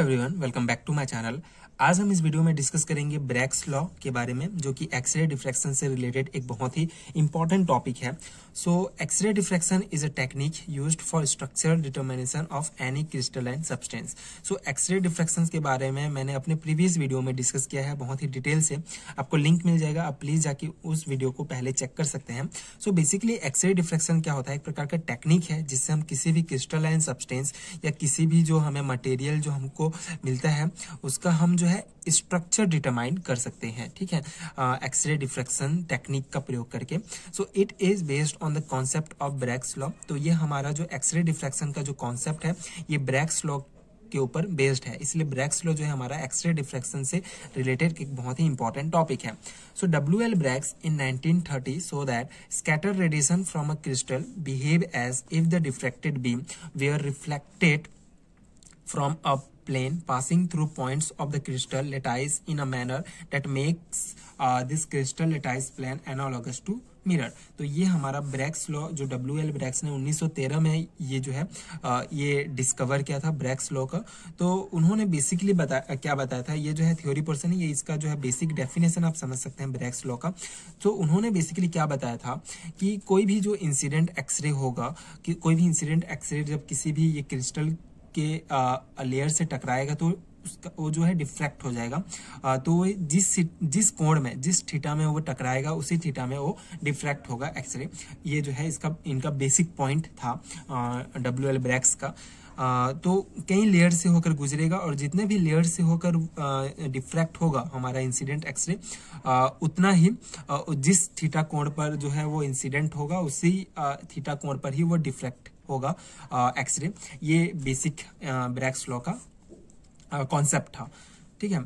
everyone welcome back to my channel आज हम इस वीडियो में डिस्कस करेंगे ब्रैक्स लॉ के बारे में जो कि एक्सरे डिफ्रैक्शन से रिलेटेड एक बहुत ही इंपॉर्टेंट टॉपिक है so X-ray diffraction is a technique use for structural determination of any crystalline substance so X-ray diffraction के बारे में मैंने अपने प्रीवियस वीडियो में डिस्कस किया है बहुत ही डिटेल से आपको लिंक मिल जाएगा आप प्लीज जाके उस वीडियो को पहले चेक कर सकते हैं सो बेसिकली एक्सरे डिफ्रैक्शन क्या होता है एक प्रकार का टेक्निक है जिससे हम किसी भी क्रिस्टलाइन सब्सटेंस या किसी भी जो हमें मटेरियल जो हमको मिलता है उसका हम जो है स्ट्रक्चर डिटरमाइन कर सकते हैं ठीक है एक्सरे डिफ्रेक्शन टेक्निक का प्रयोग करके so it is based on the concept of Bragg's law तो ये हमारा जो एक्सरे डिफ्रेक्शन का जो कॉन्सेप्ट है ये ब्रैक्स लॉ के ऊपर बेस्ड है इसलिए ब्रैक्स लॉ जो है हमारा एक्सरे डिफ्रेक्शन से रिलेटेड एक बहुत ही इंपॉर्टेंट टॉपिक है so W L Bragg's in 1930 so that scatter radiation from a crystal behave as if the diffracted beam were reflected from a plane passing through points of the crystal lattice in a manner that makes uh, this crystal lattice plane analogous to mirror तो ये हमारा Bragg's law जो W L Bragg's ने 1913 में ये जो है आ, uh, ये डिस्कवर किया था ब्रैक्स लॉ का तो उन्होंने बेसिकली बताया uh, क्या बताया था ये जो है थ्योरी पोर्सन ये इसका जो है बेसिक डेफिनेशन आप समझ सकते हैं ब्रैक्स लॉ का तो उन्होंने बेसिकली क्या बताया था कि कोई भी जो इंसिडेंट एक्सरे होगा कि कोई भी इंसिडेंट एक्सरे जब किसी भी ये क्रिस्टल के लेयर से टकराएगा तो उसका वो जो है डिफ्रैक्ट हो जाएगा आ, तो जिस जिस कोण में जिस थीटा में वो टकराएगा उसी थीटा में वो डिफ्रैक्ट होगा एक्सरे ये जो है इसका इनका बेसिक पॉइंट था डब्ल्यू एल ब्रैक्स का आ, तो कई लेयर से होकर गुजरेगा और जितने भी लेयर से होकर डिफ्रैक्ट होगा हमारा इंसिडेंट एक्सरे उतना ही आ, जिस थीटा कोण पर जो है वो इंसिडेंट होगा उसी थीटा कोण पर ही वो डिफ्रैक्ट होगा एक्सरे ये बेसिक ब्रैक्स लॉ का कॉन्सेप्ट था ठीक है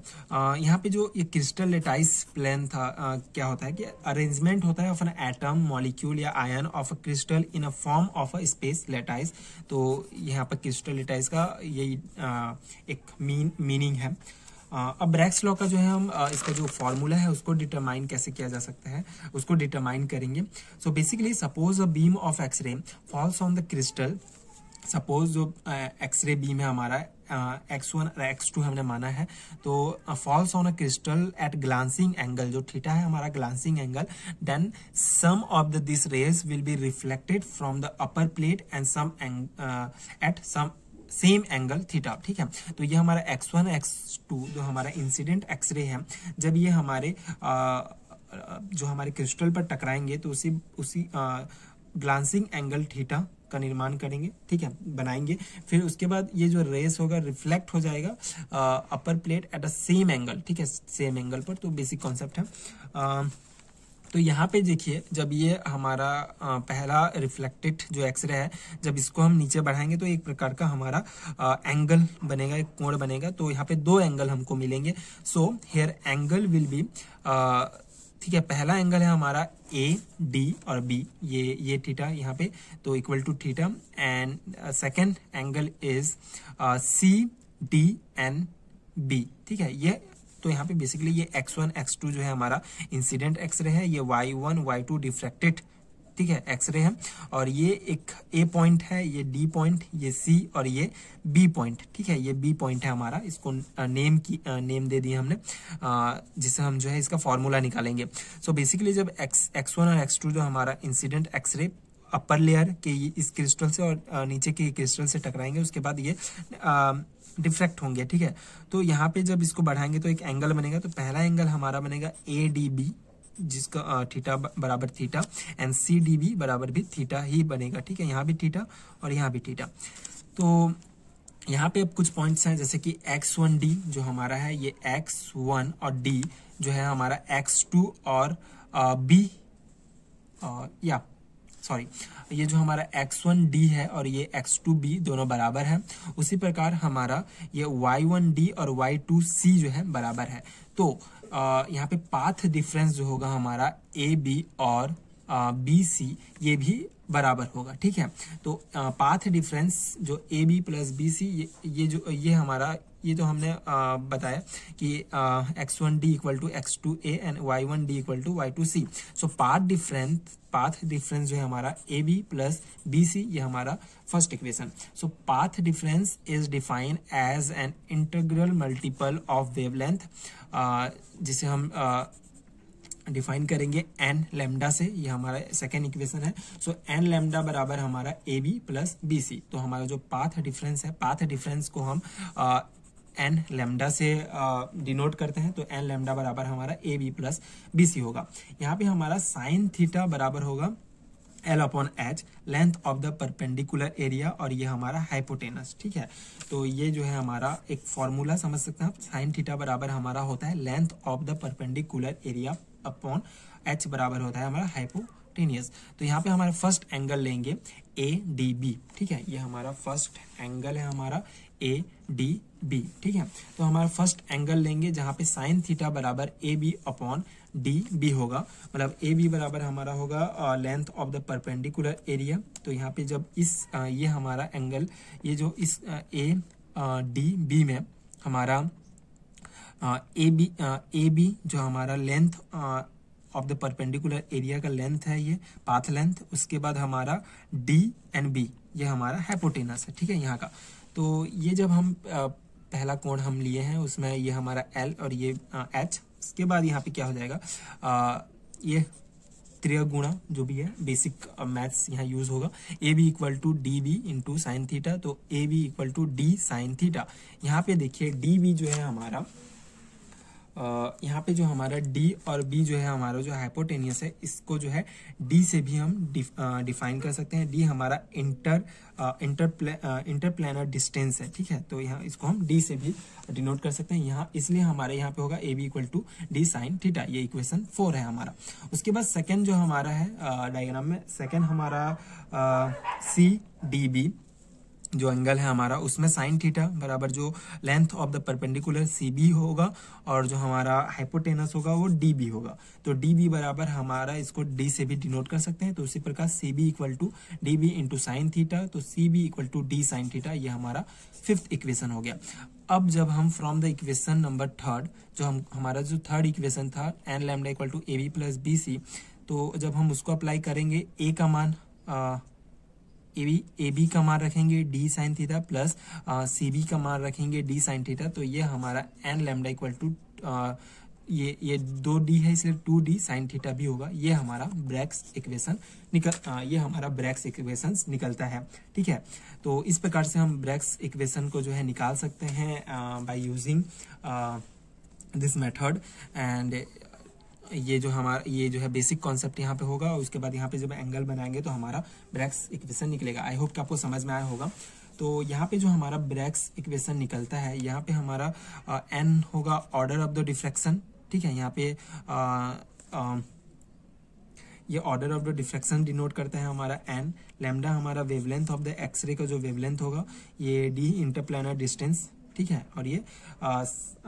यहाँ पे जो ये क्रिस्टल लेटाइस प्लेन था आ, क्या होता है कि अरेंजमेंट होता है ऑफ एन एटम मॉलिक्यूल या ion of a crystal in a form of a space lattice तो यहाँ पर क्रिस्टल लेटाइस का यही एक मीन मीनिंग है अब ब्रैक्स लॉ का जो है हम इसका जो फॉर्मूला है उसको डिटरमाइन कैसे किया जा सकता है उसको डिटरमाइन करेंगे सो basically suppose a beam of X-ray falls on the crystal suppose जो एक्सरे बीम है हमारा एक्स वन एक्स टू हमने माना है तो falls on a crystal at glancing angle जो थीटा है हमारा glancing angle then some of the this rays will be reflected from the upper plate and some at some same angle theta ठीक है तो ये हमारा एक्स वन एक्स टू जो हमारा इंसिडेंट एक्सरे है जब ये हमारे आ, जो हमारे क्रिस्टल पर टकराएंगे तो उसी उसी ग्लांसिंग एंगल थीटा का निर्माण करेंगे ठीक है बनाएंगे फिर उसके बाद ये जो रेस होगा रिफ्लेक्ट हो जाएगा upper plate at the same angle ठीक है सेम एंगल पर तो बेसिक कॉन्सेप्ट है आ, तो यहाँ पे देखिए जब ये हमारा पहला रिफ्लेक्टेड जो एक्सरे है जब इसको हम नीचे बढ़ाएंगे तो एक प्रकार का हमारा एंगल बनेगा एक कोण बनेगा तो यहाँ पे दो एंगल हमको मिलेंगे so here angle will be ठीक है पहला एंगल है हमारा ए डी और बी ये ये थीटा यहाँ पे तो equal to theta and second angle is C D and B ठीक है ये तो यहाँ पे बेसिकली ये एक्स वन एक्स टू जो है हमारा इंसिडेंट एक्सरे है ये Y one Y two diffracted ठीक है एक्सरे है और ये एक ए पॉइंट है ये डी पॉइंट ये सी और ये बी पॉइंट ठीक है ये बी पॉइंट है हमारा इसको नेम की नेम दे दिया हमने जिससे हम जो है इसका फॉर्मूला निकालेंगे सो so बेसिकली जब एक्स एक्स वन और एक्स टू जो हमारा इंसिडेंट एक्सरे अपर लेयर के इस क्रिस्टल से और नीचे के क्रिस्टल से टकराएंगे उसके बाद ये आ, डिफ्रेक्ट होंगे ठीक है तो यहाँ पे जब इसको बढ़ाएंगे तो एक एंगल बनेगा तो पहला एंगल हमारा बनेगा ए डी बी जिसका थीटा बराबर theta and C D B बराबर भी थीटा ही बनेगा ठीक है यहाँ भी थीटा और यहाँ भी थीटा तो यहाँ पे अब कुछ पॉइंट्स हैं जैसे कि एक्स वन डी जो हमारा है ये एक्स वन और डी जो है हमारा एक्स टू और बी या सॉरी ये जो हमारा एक्स वन डी है और ये एक्स टू बी दोनों बराबर है उसी प्रकार हमारा ये वाई वन डी और वाई टू सी जो है बराबर है तो यहाँ पे पाथ डिफरेंस जो होगा हमारा ए बी और बी सी ये भी बराबर होगा ठीक है तो पाथ डिफरेंस जो A B plus B C ये ये जो ये हमारा ये तो हमने आ, बताया कि X one D equal to X two A and Y one D equal to Y two C so path difference path difference जो है हमारा A B plus B C ये हमारा first equation so path difference is define as an integral multiple of wavelength जिसे हम आ, define करेंगे n lambda से ये हमारा सेकेंड इक्वेशन है सो एन लेमडा बराबर हमारा A B plus B C तो हमारा जो पाथ डिफरेंस है पाथ डिफरेंस को हम एन लेमडा से डिनोट करते हैं तो एन लेमडा बराबर हमारा A B plus B C होगा यहाँ पे हमारा साइन थीटा बराबर होगा L upon H length of the perpendicular area और ये हमारा हाइपोटेनस ठीक है तो ये जो है हमारा एक फॉर्मूला समझ सकते हैं आप साइन थीटा बराबर हमारा होता है length of the perpendicular area upon H बराबर होता है हमारा हाइपो रेक्टेनियस तो यहाँ पे हमारा फर्स्ट एंगल लेंगे ए डी बी ठीक है ये हमारा फर्स्ट एंगल है हमारा ए डी बी ठीक है तो हमारा फर्स्ट एंगल लेंगे जहाँ पे साइन थीटा बराबर A B upon D B होगा मतलब ए बी बराबर हमारा होगा length of the perpendicular area तो यहाँ पे जब इस आ, ये हमारा एंगल ये जो इस ए डी बी में हमारा ए बी ए बी जो हमारा length of the perpendicular area का लेंथ है ये पाथ लेंथ उसके बाद हमारा डी एंड बी ये हमारा हैपोटेनस है ठीक है यहाँ का तो ये जब हम पहला कोण हम लिए हैं उसमें ये हमारा एल और ये एच उसके बाद यहाँ पे क्या हो जाएगा आ, ये त्रियगुणा जो भी है बेसिक मैथ्स यहाँ यूज होगा A B equal to D B into sine theta तो A B equal to D sine theta यहाँ पे देखिए डी बी जो है हमारा यहाँ पे जो हमारा डी और बी जो है हमारा जो हाइपोटेनियस है इसको जो है डी से भी हम डिफाइन कर सकते हैं डी हमारा इंटर इंटर इंटरप्लानर डिस्टेंस है ठीक है तो यहाँ इसको हम डी से भी डिनोट कर सकते हैं यहाँ इसलिए हमारे यहाँ पे होगा A B equal to D sine theta ये इक्वेशन फोर है हमारा उसके बाद सेकेंड जो हमारा है डायग्राम में सेकेंड हमारा सी डी बी जो एंगल है हमारा उसमें साइन थीटा बराबर जो length of the perpendicular C B होगा और जो हमारा हाइपोटेनस होगा वो डी बी होगा तो डी बी बराबर हमारा इसको डी से भी डिनोट कर सकते हैं तो उसी प्रकार C B equal to D B into sine theta तो C B equal to D sine theta ये हमारा फिफ्थ इक्वेशन हो गया अब जब हम from the equation number third जो हम हमारा जो थर्ड इक्वेशन था n lambda equal to A B plus B C तो जब हम उसको अप्लाई करेंगे ए का मान ए बी ए बी का मान रखेंगे D sine theta plus C B का मान रखेंगे डी साइन थीटा तो ये हमारा एन लेमडा इक्वल टू ये ये दो डी है इसलिए टू डी साइन थीटा भी होगा ये हमारा ब्रैक्स इक्वेशन निकल आ, uh, ये हमारा ब्रैक्स इक्वेशन निकलता है ठीक है तो इस प्रकार से हम ब्रैक्स इक्वेशन को जो है निकाल सकते हैं by using this method and ये जो हमारा ये जो है बेसिक कॉन्सेप्ट यहाँ पे होगा और उसके बाद यहाँ पे जब एंगल बनाएंगे तो हमारा ब्रैक्स इक्वेशन निकलेगा आई होप कि आपको समझ में आया होगा तो यहाँ पे जो हमारा ब्रैक्स इक्वेशन निकलता है यहाँ पे हमारा एन होगा ऑर्डर ऑफ द डिफ्रैक्शन ठीक है यहाँ पे आ, आ, ये order of the diffraction denote करता है हमारा एन लेमडा हमारा वेवलेंथ ऑफ द एक्सरे का जो वेवलेंथ होगा ये डी इंटरप्लानर डिस्टेंस ठीक है और ये आ,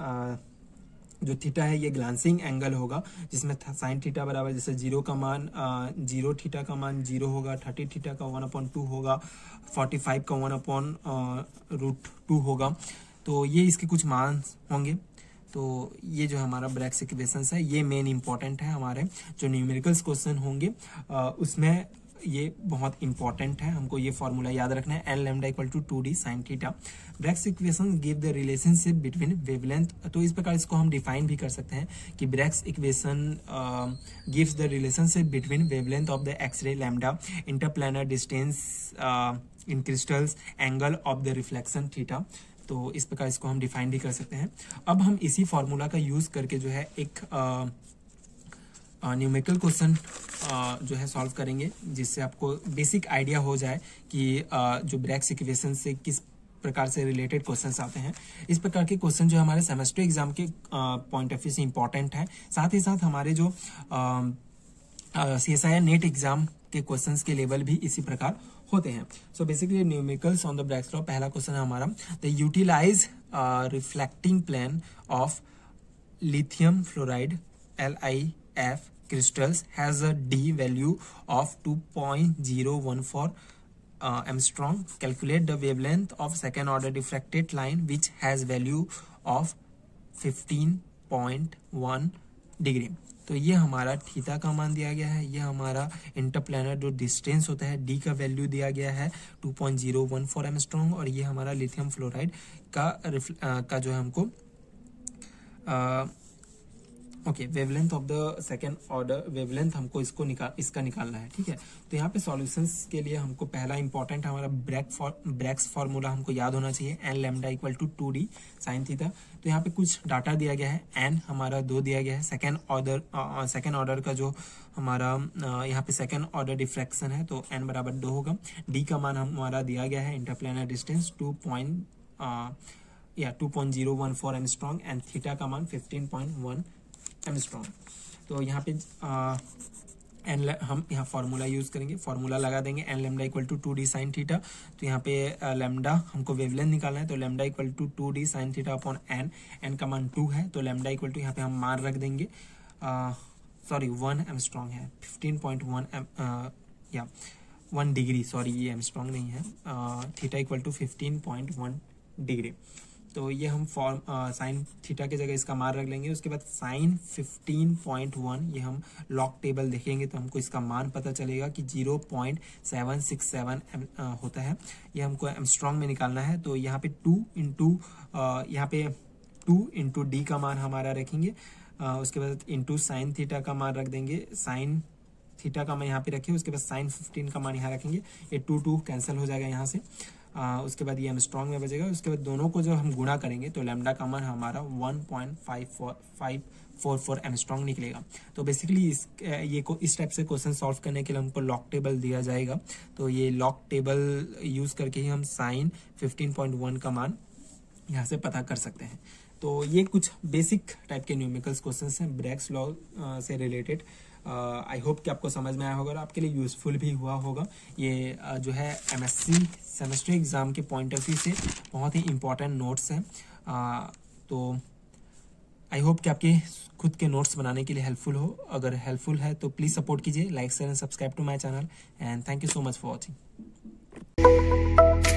आ, जो थीटा है ये ग्लांसिंग एंगल होगा जिसमें साइन थीटा बराबर जैसे जीरो का मान जीरो थीटा का मान जीरो होगा थर्टी थीटा का वन अपॉइंट टू होगा फोर्टी फाइव का वन अपॉन रूट टू होगा तो ये इसके कुछ मान होंगे तो ये जो हमारा ब्रैक्स इक्वेशंस है ये मेन इंपॉर्टेंट है हमारे जो न्यूमेरिकल्स क्वेश्चन होंगे आ, उसमें ये बहुत इंपॉर्टेंट है हमको ये फॉर्मूला याद रखना है L lambda equal to two D sine theta Bragg's equation give the relationship between wavelength तो इस प्रकार इसको हम डिफाइन भी कर सकते हैं कि Bragg's equation gives the relationship between wavelength of the X ray lambda interplanar distance in crystals angle of the reflection theta तो इस प्रकार इसको हम डिफाइन भी कर सकते हैं अब हम इसी फॉर्मूला का यूज करके जो है एक आ, न्यूमेरिकल क्वेश्चन जो है सॉल्व करेंगे जिससे आपको बेसिक आइडिया हो जाए कि जो ब्रैक्स इक्वेशन से किस प्रकार से रिलेटेड क्वेश्चन आते हैं इस प्रकार के क्वेश्चन जो हमारे सेमेस्टर एग्जाम के पॉइंट ऑफ व्यू से इंपॉर्टेंट है साथ ही साथ हमारे जो C S I NET exam के क्वेश्चंस के लेवल भी इसी प्रकार होते हैं so basically numericals on the Bragg's law पहला क्वेश्चन है हमारा the utilise reflecting plane of lithium fluoride L I F crystals has a D value of two point zero one four angstrom calculate the wave length of second order diffracted line which has value of fifteen point one degree तो ये हमारा theta का मान दिया गया है ये हमारा इंटरप्लैनर जो डिस्टेंस होता है डी का वैल्यू दिया गया है two point zero one angstrom और ये हमारा लिथियम फ्लोराइड का uh, का जो है हमको uh, okay wavelength of the second order wavelength हमको इसको निकाल इसका निकालना है ठीक है तो यहाँ पे सॉल्यूशंस के लिए हमको पहला इंपॉर्टेंट हमारा ब्रैक फॉर ब्रैक्स फॉर्मूला हमको याद होना चाहिए n lambda equal to two D sine theta तो यहाँ पे कुछ डाटा दिया गया है एन हमारा दो दिया गया है सेकेंड ऑर्डर सेकेंड ऑर्डर का जो हमारा यहाँ पे सेकेंड ऑर्डर डिफ्रैक्शन है तो एन बराबर दो होगा डी का मान हमारा दिया गया है इंटरप्लेनर डिस्टेंस टू पॉइंट या two point zero one four angstrom and theta का मान फिफ्टीन पॉइंट वन एमस्ट्रॉन्ग तो यहाँ पे एन हम यहाँ फार्मूला यूज़ करेंगे फार्मूला लगा देंगे n lambda equal to two D sine theta तो यहाँ पे लेमडा हमको वेवलेंथ निकालना है तो lambda equal to two D sine theta upon n n का मान टू है तो लेमडा इक्वल टू यहाँ पे हम मान रख देंगे सॉरी वन एम स्ट्रॉन्ग है फिफ्टीन पॉइंट वन एम या वन डिग्री सॉरी ये एम स्ट्रॉन्ग नहीं है theta equal to fifteen point one degree तो ये हम फॉर्म साइन थीटा की जगह इसका मान रख लेंगे उसके बाद साइन 15.1 ये हम लॉक टेबल देखेंगे तो हमको इसका मान पता चलेगा कि 0.767 होता है ये हमको एमस्ट्रॉन्ग में निकालना है तो यहाँ पे टू इंटू यहाँ पे टू इंटू डी का मान हमारा रखेंगे आ, उसके बाद इंटू साइन थीटा का मान रख देंगे साइन थीटा का मान यहाँ पे रखें उसके बाद साइन फिफ्टीन का मान यहाँ रखेंगे ये टू टू कैंसिल हो जाएगा यहाँ से आ, उसके बाद ये एमस्ट्रॉन्ग स्ट्रॉन्ग में बचेगा उसके बाद दोनों को जब हम गुणा करेंगे तो लेमडा का मान हमारा one point five four five four four angstrom निकलेगा तो बेसिकली इस ये को इस टाइप से क्वेश्चन सॉल्व करने के लिए हमको लॉक टेबल दिया जाएगा तो ये लॉक टेबल यूज़ करके ही हम साइन फिफ्टीन पॉइंट वन का मान यहाँ से पता कर सकते हैं तो ये कुछ बेसिक टाइप के न्यूमिकल्स क्वेश्चन हैं ब्रैक्स लॉ से रिलेटेड आई होप कि आपको समझ में आया होगा और आपके लिए यूज़फुल भी हुआ होगा ये uh, जो है M S C semester exam के पॉइंट ऑफ व्यू से बहुत ही इंपॉर्टेंट नोट्स हैं uh, तो आई होप कि आपके खुद के नोट्स बनाने के लिए हेल्पफुल हो अगर हेल्पफुल है तो प्लीज़ सपोर्ट कीजिए like share and subscribe to my channel and thank you so much for watching